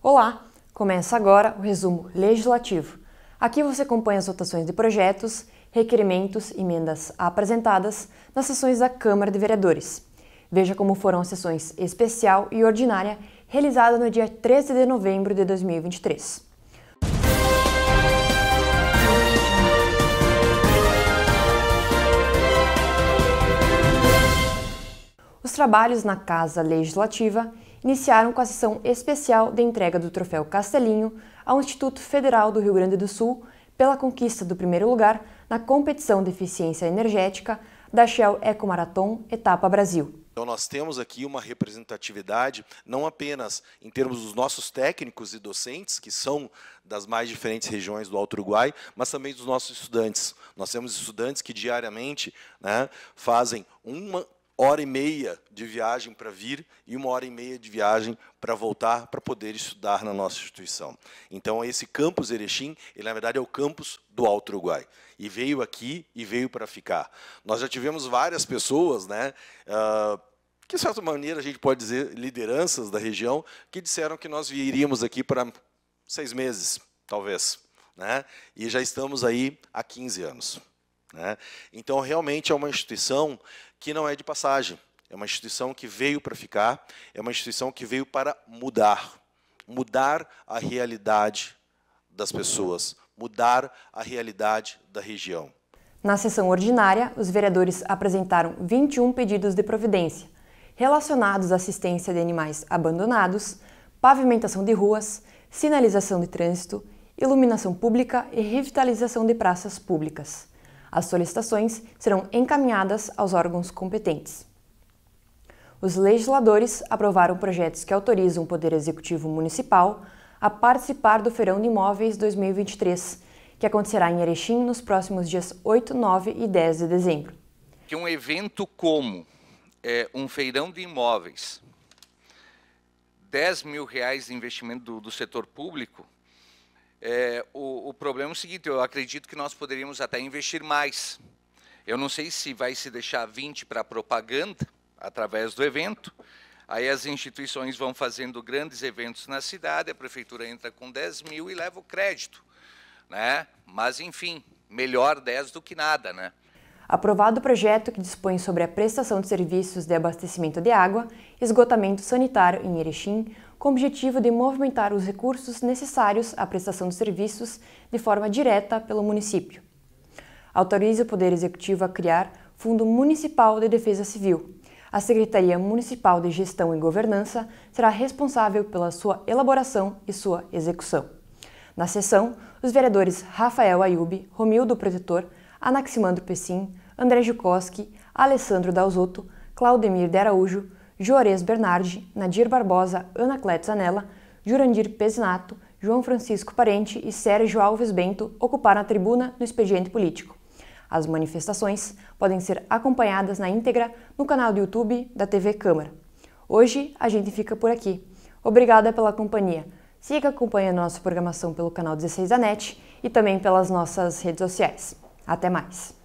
Olá! Começa agora o resumo legislativo. Aqui você acompanha as votações de projetos, requerimentos e emendas apresentadas nas sessões da Câmara de Vereadores. Veja como foram as sessões especial e ordinária realizadas no dia 13 de novembro de 2023. Os trabalhos na Casa Legislativa iniciaram com a sessão especial de entrega do troféu Castelinho ao Instituto Federal do Rio Grande do Sul pela conquista do primeiro lugar na competição de eficiência energética da Shell Ecomarathon Etapa Brasil. Então nós temos aqui uma representatividade não apenas em termos dos nossos técnicos e docentes, que são das mais diferentes regiões do Alto Uruguai, mas também dos nossos estudantes. Nós temos estudantes que diariamente né, fazem uma hora e meia de viagem para vir e uma hora e meia de viagem para voltar para poder estudar na nossa instituição. Então, esse campus Erechim, ele, na verdade, é o campus do Alto Uruguai. E veio aqui e veio para ficar. Nós já tivemos várias pessoas, né, uh, que, de certa maneira, a gente pode dizer lideranças da região, que disseram que nós viríamos aqui para seis meses, talvez. Né? E já estamos aí há 15 anos. Né? Então, realmente é uma instituição que não é de passagem, é uma instituição que veio para ficar, é uma instituição que veio para mudar mudar a realidade das pessoas, mudar a realidade da região. Na sessão ordinária, os vereadores apresentaram 21 pedidos de providência relacionados à assistência de animais abandonados, pavimentação de ruas, sinalização de trânsito, iluminação pública e revitalização de praças públicas. As solicitações serão encaminhadas aos órgãos competentes. Os legisladores aprovaram projetos que autorizam o Poder Executivo Municipal a participar do Feirão de Imóveis 2023, que acontecerá em Erechim nos próximos dias 8, 9 e 10 de dezembro. Que um evento como é, um feirão de imóveis, 10 mil reais de investimento do, do setor público, é, o, o problema é o seguinte: eu acredito que nós poderíamos até investir mais. Eu não sei se vai se deixar 20 para propaganda através do evento. Aí as instituições vão fazendo grandes eventos na cidade, a prefeitura entra com 10 mil e leva o crédito. Né? Mas, enfim, melhor 10 do que nada. Né? Aprovado o projeto que dispõe sobre a prestação de serviços de abastecimento de água, esgotamento sanitário em Erechim, com o objetivo de movimentar os recursos necessários à prestação de serviços de forma direta pelo município. Autoriza o Poder Executivo a criar Fundo Municipal de Defesa Civil. A Secretaria Municipal de Gestão e Governança será responsável pela sua elaboração e sua execução. Na sessão, os vereadores Rafael Ayubi, Romildo Protetor, Anaximandro Pessim, André Jukoski, Alessandro Dalzotto, Claudemir de Araújo, Juarez Bernardi, Nadir Barbosa, Ana Cleto Zanella, Jurandir Pesinato, João Francisco Parente e Sérgio Alves Bento ocuparam a tribuna no expediente político. As manifestações podem ser acompanhadas na íntegra no canal do YouTube da TV Câmara. Hoje a gente fica por aqui. Obrigada pela companhia. Siga acompanhando nossa programação pelo canal 16 da NET e também pelas nossas redes sociais. Até mais!